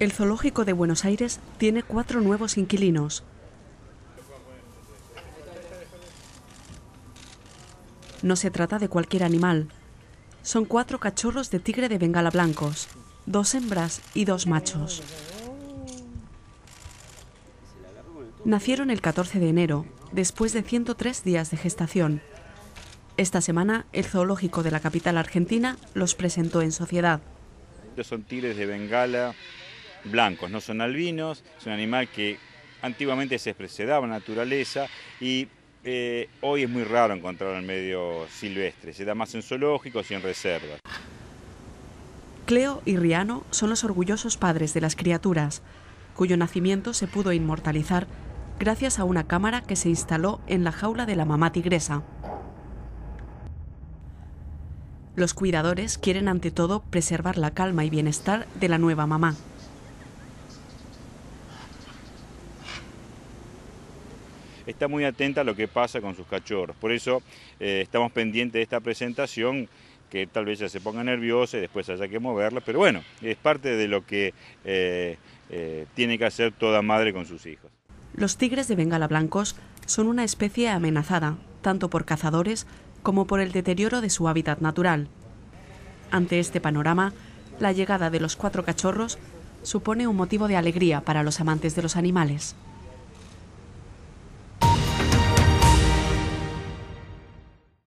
El zoológico de Buenos Aires tiene cuatro nuevos inquilinos. No se trata de cualquier animal. Son cuatro cachorros de tigre de bengala blancos, dos hembras y dos machos. Nacieron el 14 de enero, después de 103 días de gestación. Esta semana, el zoológico de la capital argentina los presentó en sociedad. Son tigres de bengala blancos, no son albinos, es un animal que antiguamente se, en la naturaleza y eh, hoy es muy raro encontrarlo en medio silvestre, se da más en zoológicos y en reservas. Cleo y Riano son los orgullosos padres de las criaturas, cuyo nacimiento se pudo inmortalizar gracias a una cámara que se instaló en la jaula de la mamá tigresa. Los cuidadores quieren ante todo preservar la calma y bienestar de la nueva mamá. está muy atenta a lo que pasa con sus cachorros. Por eso eh, estamos pendientes de esta presentación que tal vez ya se ponga nerviosa y después haya que moverla, pero bueno, es parte de lo que eh, eh, tiene que hacer toda madre con sus hijos. Los tigres de Bengala blancos son una especie amenazada, tanto por cazadores como por el deterioro de su hábitat natural. Ante este panorama, la llegada de los cuatro cachorros supone un motivo de alegría para los amantes de los animales.